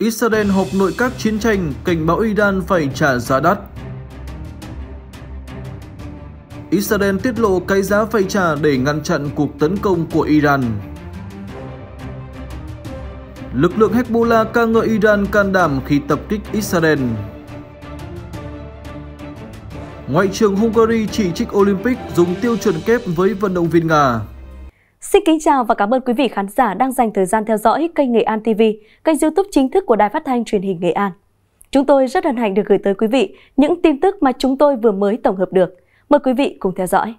Israel họp nội các chiến tranh cảnh báo Iran phải trả giá đắt. Israel tiết lộ cái giá phải trả để ngăn chặn cuộc tấn công của Iran. Lực lượng Hezbollah ca ngợi Iran can đảm khi tập kích Israel. Ngoại trưởng Hungary chỉ trích Olympic dùng tiêu chuẩn kép với vận động viên Nga. Xin kính chào và cảm ơn quý vị khán giả đang dành thời gian theo dõi kênh Nghệ An TV, kênh youtube chính thức của Đài Phát Thanh Truyền hình Nghệ An. Chúng tôi rất hân hạnh được gửi tới quý vị những tin tức mà chúng tôi vừa mới tổng hợp được. Mời quý vị cùng theo dõi.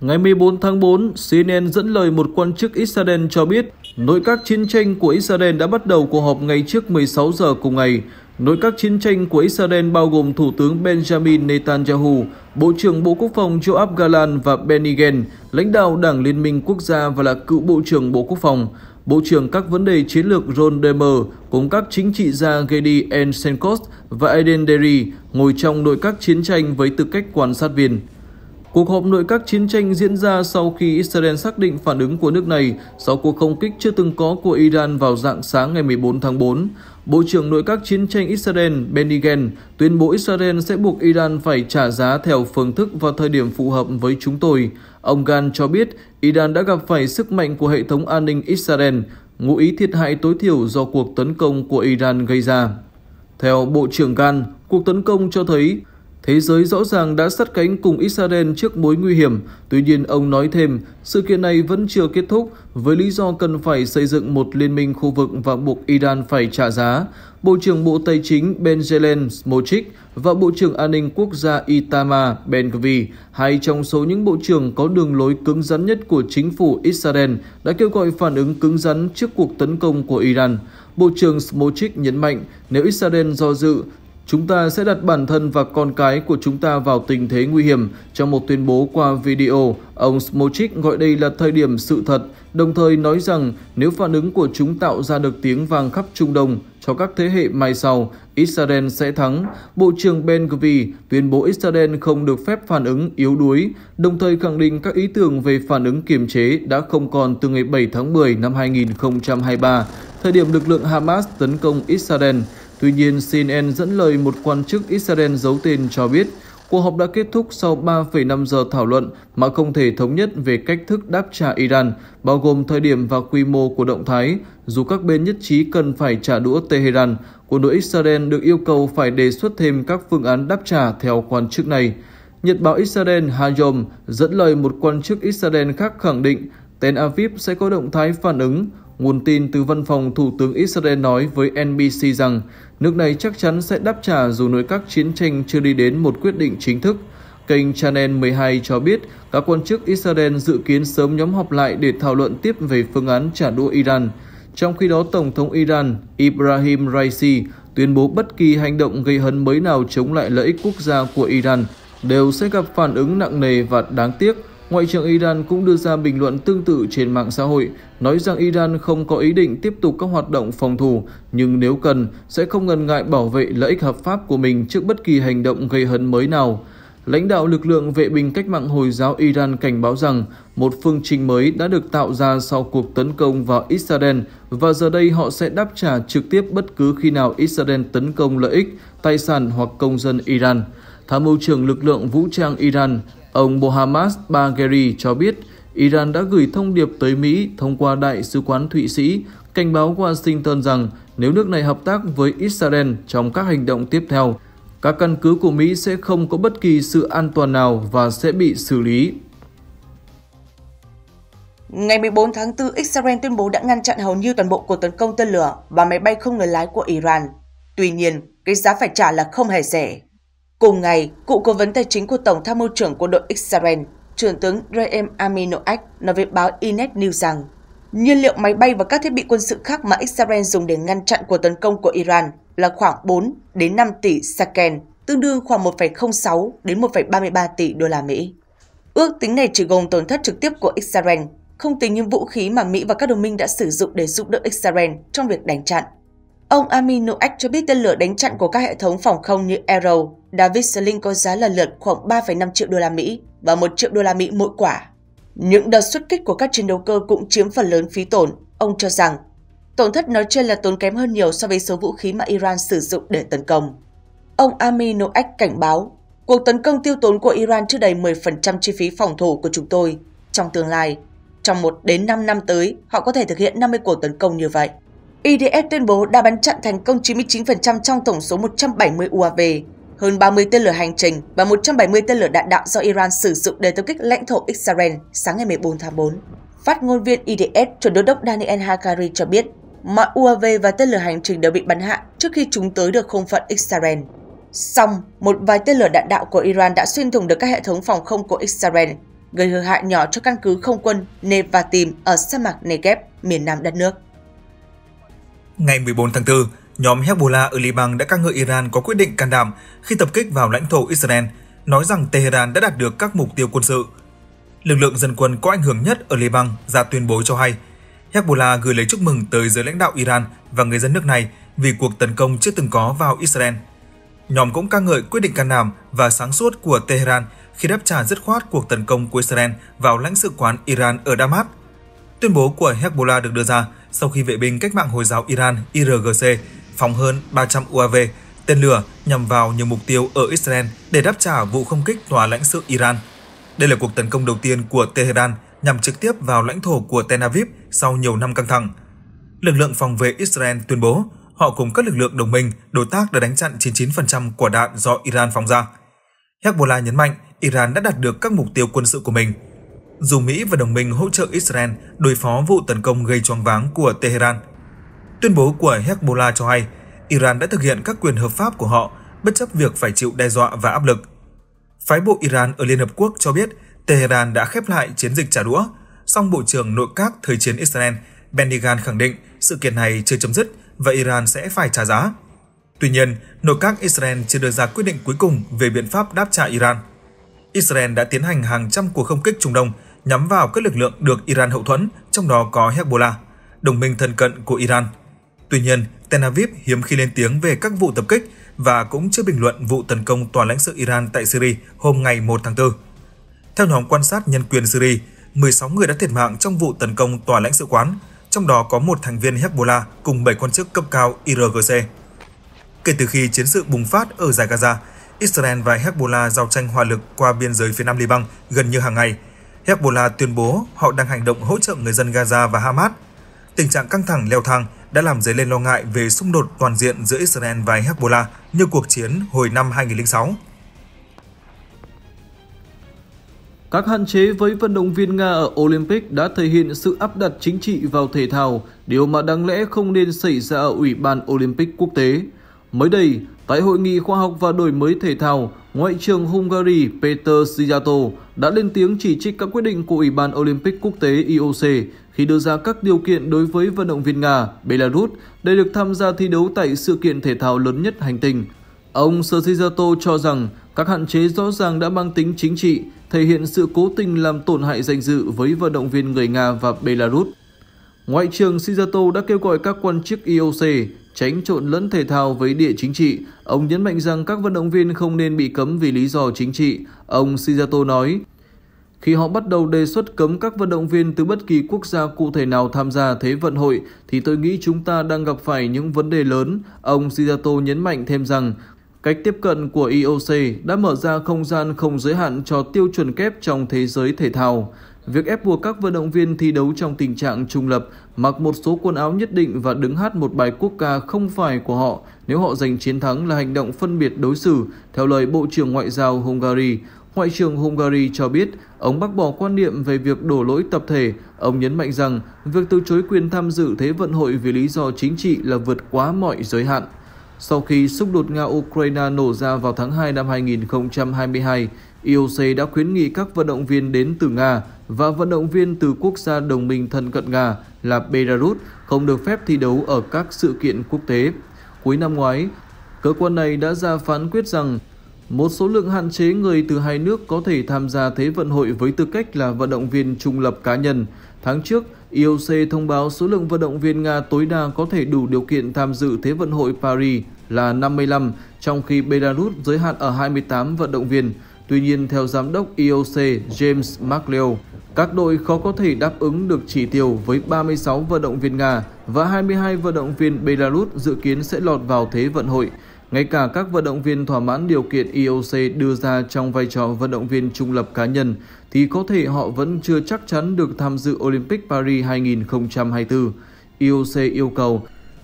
Ngày 14 tháng 4, CNN dẫn lời một quan chức Israel cho biết nội các chiến tranh của Israel đã bắt đầu cuộc họp ngay trước 16 giờ cùng ngày Nội các chiến tranh của Israel bao gồm Thủ tướng Benjamin Netanyahu, Bộ trưởng Bộ Quốc phòng Joab Galan và Benny Gantz, lãnh đạo Đảng Liên minh Quốc gia và là cựu Bộ trưởng Bộ Quốc phòng, Bộ trưởng các vấn đề chiến lược Ron Dermer cùng các chính trị gia Gedi Ensenkos và Eden Derry ngồi trong nội các chiến tranh với tư cách quan sát viên. Cuộc họp nội các chiến tranh diễn ra sau khi Israel xác định phản ứng của nước này sau cuộc không kích chưa từng có của Iran vào dạng sáng ngày 14 tháng 4. Bộ trưởng Nội các Chiến tranh Israel Benny Gantz tuyên bố Israel sẽ buộc Iran phải trả giá theo phương thức và thời điểm phù hợp với chúng tôi. Ông Gantz cho biết Iran đã gặp phải sức mạnh của hệ thống an ninh Israel, ngụ ý thiệt hại tối thiểu do cuộc tấn công của Iran gây ra. Theo Bộ trưởng Gantz, cuộc tấn công cho thấy Thế giới rõ ràng đã sát cánh cùng Israel trước mối nguy hiểm. Tuy nhiên, ông nói thêm, sự kiện này vẫn chưa kết thúc với lý do cần phải xây dựng một liên minh khu vực và buộc Iran phải trả giá. Bộ trưởng Bộ Tài chính Benjamin Smotrich và Bộ trưởng An ninh Quốc gia Itamar Ben-Gvir, hai trong số những bộ trưởng có đường lối cứng rắn nhất của chính phủ Israel, đã kêu gọi phản ứng cứng rắn trước cuộc tấn công của Iran. Bộ trưởng Smotrich nhấn mạnh nếu Israel do dự, Chúng ta sẽ đặt bản thân và con cái của chúng ta vào tình thế nguy hiểm. Trong một tuyên bố qua video, ông Smochik gọi đây là thời điểm sự thật, đồng thời nói rằng nếu phản ứng của chúng tạo ra được tiếng vang khắp Trung Đông cho các thế hệ mai sau, Israel sẽ thắng. Bộ trưởng Ben Gvir tuyên bố Israel không được phép phản ứng yếu đuối, đồng thời khẳng định các ý tưởng về phản ứng kiềm chế đã không còn từ ngày 7 tháng 10 năm 2023, thời điểm lực lượng Hamas tấn công Israel. Tuy nhiên, CNN dẫn lời một quan chức Israel giấu tên cho biết cuộc họp đã kết thúc sau 3,5 giờ thảo luận mà không thể thống nhất về cách thức đáp trả Iran, bao gồm thời điểm và quy mô của động thái, dù các bên nhất trí cần phải trả đũa Tehran. Quân đội Israel được yêu cầu phải đề xuất thêm các phương án đáp trả theo quan chức này. Nhật báo Israel Hayom dẫn lời một quan chức Israel khác khẳng định Tel Aviv sẽ có động thái phản ứng Nguồn tin từ văn phòng Thủ tướng Israel nói với NBC rằng nước này chắc chắn sẽ đáp trả dù nội các chiến tranh chưa đi đến một quyết định chính thức. Kênh Channel 12 cho biết các quan chức Israel dự kiến sớm nhóm họp lại để thảo luận tiếp về phương án trả đũa Iran. Trong khi đó, Tổng thống Iran Ibrahim Raisi tuyên bố bất kỳ hành động gây hấn mới nào chống lại lợi ích quốc gia của Iran đều sẽ gặp phản ứng nặng nề và đáng tiếc Ngoại trưởng Iran cũng đưa ra bình luận tương tự trên mạng xã hội, nói rằng Iran không có ý định tiếp tục các hoạt động phòng thủ, nhưng nếu cần, sẽ không ngần ngại bảo vệ lợi ích hợp pháp của mình trước bất kỳ hành động gây hấn mới nào. Lãnh đạo lực lượng vệ binh cách mạng Hồi giáo Iran cảnh báo rằng một phương trình mới đã được tạo ra sau cuộc tấn công vào Israel và giờ đây họ sẽ đáp trả trực tiếp bất cứ khi nào Israel tấn công lợi ích, tài sản hoặc công dân Iran. Tham mưu trưởng lực lượng vũ trang Iran Ông Mohammad Bagheri cho biết Iran đã gửi thông điệp tới Mỹ thông qua Đại sứ quán Thụy Sĩ cảnh báo Washington rằng nếu nước này hợp tác với Israel trong các hành động tiếp theo, các căn cứ của Mỹ sẽ không có bất kỳ sự an toàn nào và sẽ bị xử lý. Ngày 14 tháng 4, Israel tuyên bố đã ngăn chặn hầu như toàn bộ cuộc tấn công tên lửa và máy bay không người lái của Iran. Tuy nhiên, cái giá phải trả là không hề rẻ. Cùng ngày, cựu cố vấn tài chính của Tổng tham mưu trưởng quân đội Israel, trưởng tướng Reem Aminoach nói với báo Inet News rằng nhiên liệu máy bay và các thiết bị quân sự khác mà Israel dùng để ngăn chặn cuộc tấn công của Iran là khoảng 4 đến 5 tỷ shekel, tương đương khoảng 1,06 đến 1,33 tỷ đô la Mỹ. Ước tính này chỉ gồm tổn thất trực tiếp của Israel, không tính những vũ khí mà Mỹ và các đồng minh đã sử dụng để giúp đỡ Israel trong việc đánh chặn Ông Amin Nuek cho biết tên lửa đánh chặn của các hệ thống phòng không như Arrow, David Sling có giá lần lượt khoảng 3,5 triệu đô la Mỹ và 1 triệu đô la Mỹ mỗi quả. Những đợt xuất kích của các chiến đấu cơ cũng chiếm phần lớn phí tổn. Ông cho rằng, tổn thất nói trên là tốn kém hơn nhiều so với số vũ khí mà Iran sử dụng để tấn công. Ông Amin Noech cảnh báo, cuộc tấn công tiêu tốn của Iran chưa đầy 10% chi phí phòng thủ của chúng tôi. Trong tương lai, trong 1 đến 5 năm tới, họ có thể thực hiện 50 cuộc tấn công như vậy. IDF tuyên bố đã bắn chặn thành công 99% trong tổng số 170 UAV, hơn 30 tên lửa hành trình và 170 tên lửa đạn đạo do Iran sử dụng để tập kích lãnh thổ Israel sáng ngày 14 tháng 4. Phát ngôn viên IDF chuẩn đô đốc Daniel Hakari cho biết, mọi UAV và tên lửa hành trình đều bị bắn hạ trước khi chúng tới được không phận Israel. Song, một vài tên lửa đạn đạo của Iran đã xuyên thủng được các hệ thống phòng không của Israel, gây hư hại nhỏ cho căn cứ không quân Nevatim ở sa mạc Negev, miền nam đất nước. Ngày 14 tháng 4, nhóm Hezbollah ở Liban đã ca ngợi Iran có quyết định can đảm khi tập kích vào lãnh thổ Israel, nói rằng Tehran đã đạt được các mục tiêu quân sự. Lực lượng dân quân có ảnh hưởng nhất ở Liban ra tuyên bố cho hay, Hezbollah gửi lời chúc mừng tới giới lãnh đạo Iran và người dân nước này vì cuộc tấn công chưa từng có vào Israel. Nhóm cũng ca ngợi quyết định can đảm và sáng suốt của Tehran khi đáp trả dứt khoát cuộc tấn công của Israel vào lãnh sự quán Iran ở Damas. Tuyên bố của Hezbollah được đưa ra sau khi vệ binh cách mạng Hồi giáo Iran IRGC phóng hơn 300 UAV tên lửa nhằm vào nhiều mục tiêu ở Israel để đáp trả vụ không kích tòa lãnh sự Iran. Đây là cuộc tấn công đầu tiên của Tehran nhằm trực tiếp vào lãnh thổ của Tel Aviv sau nhiều năm căng thẳng. Lực lượng phòng vệ Israel tuyên bố họ cùng các lực lượng đồng minh, đối tác đã đánh chặn 99% quả đạn do Iran phóng ra. Hezbollah nhấn mạnh Iran đã đạt được các mục tiêu quân sự của mình – dù Mỹ và đồng minh hỗ trợ Israel đối phó vụ tấn công gây choáng váng của Tehran. Tuyên bố của Hezbollah cho hay, Iran đã thực hiện các quyền hợp pháp của họ bất chấp việc phải chịu đe dọa và áp lực. Phái bộ Iran ở Liên Hợp Quốc cho biết Tehran đã khép lại chiến dịch trả đũa, song Bộ trưởng Nội các Thời chiến Israel Benny Gantz khẳng định sự kiện này chưa chấm dứt và Iran sẽ phải trả giá. Tuy nhiên, nội các Israel chưa đưa ra quyết định cuối cùng về biện pháp đáp trả Iran. Israel đã tiến hành hàng trăm cuộc không kích Trung Đông nhắm vào các lực lượng được Iran hậu thuẫn, trong đó có Hezbollah, đồng minh thân cận của Iran. Tuy nhiên, Tel Aviv hiếm khi lên tiếng về các vụ tập kích và cũng chưa bình luận vụ tấn công tòa lãnh sự Iran tại Syria hôm ngày 1 tháng 4. Theo nhóm quan sát nhân quyền Syria, 16 người đã thiệt mạng trong vụ tấn công tòa lãnh sự quán, trong đó có một thành viên Hezbollah cùng 7 quan chức cấp cao IRGC. Kể từ khi chiến sự bùng phát ở giải Gaza, Israel và Hezbollah giao tranh hòa lực qua biên giới phía nam Liban gần như hàng ngày – Hezbollah tuyên bố họ đang hành động hỗ trợ người dân Gaza và Hamas. Tình trạng căng thẳng leo thang đã làm dấy lên lo ngại về xung đột toàn diện giữa Israel và Hezbollah như cuộc chiến hồi năm 2006. Các hạn chế với vận động viên Nga ở Olympic đã thể hiện sự áp đặt chính trị vào thể thao, điều mà đáng lẽ không nên xảy ra ở Ủy ban Olympic quốc tế. Mới đây, tại Hội nghị Khoa học và Đổi mới Thể thao, Ngoại trưởng Hungary Peter Szijjarto đã lên tiếng chỉ trích các quyết định của Ủy ban Olympic Quốc tế IOC khi đưa ra các điều kiện đối với vận động viên Nga, Belarus để được tham gia thi đấu tại sự kiện thể thao lớn nhất hành tinh. Ông Szijjarto cho rằng các hạn chế rõ ràng đã mang tính chính trị, thể hiện sự cố tình làm tổn hại danh dự với vận động viên người Nga và Belarus. Ngoại trưởng Shizato đã kêu gọi các quan chức IOC e tránh trộn lẫn thể thao với địa chính trị. Ông nhấn mạnh rằng các vận động viên không nên bị cấm vì lý do chính trị. Ông Shizato nói, khi họ bắt đầu đề xuất cấm các vận động viên từ bất kỳ quốc gia cụ thể nào tham gia Thế vận hội, thì tôi nghĩ chúng ta đang gặp phải những vấn đề lớn. Ông Shizato nhấn mạnh thêm rằng, cách tiếp cận của IOC e đã mở ra không gian không giới hạn cho tiêu chuẩn kép trong thế giới thể thao. Việc ép buộc các vận động viên thi đấu trong tình trạng trung lập, mặc một số quần áo nhất định và đứng hát một bài quốc ca không phải của họ nếu họ giành chiến thắng là hành động phân biệt đối xử, theo lời Bộ trưởng Ngoại giao Hungary. Ngoại trưởng Hungary cho biết ông bác bỏ quan niệm về việc đổ lỗi tập thể. Ông nhấn mạnh rằng việc từ chối quyền tham dự Thế vận hội vì lý do chính trị là vượt quá mọi giới hạn. Sau khi xung đột Nga-Ukraine nổ ra vào tháng 2 năm 2022, IOC đã khuyến nghị các vận động viên đến từ Nga và vận động viên từ quốc gia đồng minh thân cận Nga là Belarus không được phép thi đấu ở các sự kiện quốc tế. Cuối năm ngoái, cơ quan này đã ra phán quyết rằng một số lượng hạn chế người từ hai nước có thể tham gia Thế vận hội với tư cách là vận động viên trung lập cá nhân. Tháng trước, IOC thông báo số lượng vận động viên Nga tối đa có thể đủ điều kiện tham dự Thế vận hội Paris là 55, trong khi Belarus giới hạn ở 28 vận động viên. Tuy nhiên, theo giám đốc IOC e James McLeod, các đội khó có thể đáp ứng được chỉ tiêu với 36 vận động viên Nga và 22 vận động viên Belarus dự kiến sẽ lọt vào thế vận hội. Ngay cả các vận động viên thỏa mãn điều kiện IOC e đưa ra trong vai trò vận động viên trung lập cá nhân, thì có thể họ vẫn chưa chắc chắn được tham dự Olympic Paris 2024. IOC e yêu cầu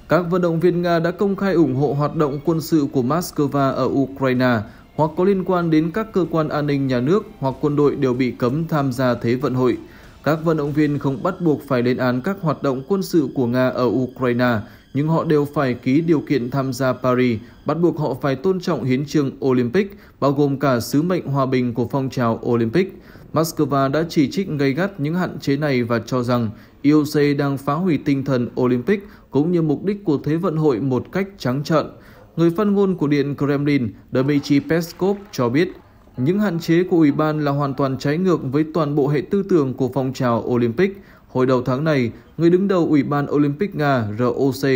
các vận động viên Nga đã công khai ủng hộ hoạt động quân sự của Moscow ở Ukraine hoặc có liên quan đến các cơ quan an ninh nhà nước hoặc quân đội đều bị cấm tham gia Thế vận hội. Các vận động viên không bắt buộc phải lên án các hoạt động quân sự của Nga ở Ukraine, nhưng họ đều phải ký điều kiện tham gia Paris, bắt buộc họ phải tôn trọng hiến trương Olympic, bao gồm cả sứ mệnh hòa bình của phong trào Olympic. Moscow đã chỉ trích gây gắt những hạn chế này và cho rằng IOC đang phá hủy tinh thần Olympic cũng như mục đích của Thế vận hội một cách trắng trợn – Người phát ngôn của Điện Kremlin Dmitry Peskov cho biết, những hạn chế của Ủy ban là hoàn toàn trái ngược với toàn bộ hệ tư tưởng của phong trào Olympic. Hồi đầu tháng này, người đứng đầu Ủy ban Olympic Nga ROC,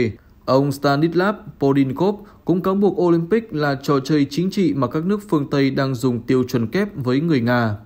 ông Stanislav Podinkov cũng cáo buộc Olympic là trò chơi chính trị mà các nước phương Tây đang dùng tiêu chuẩn kép với người Nga.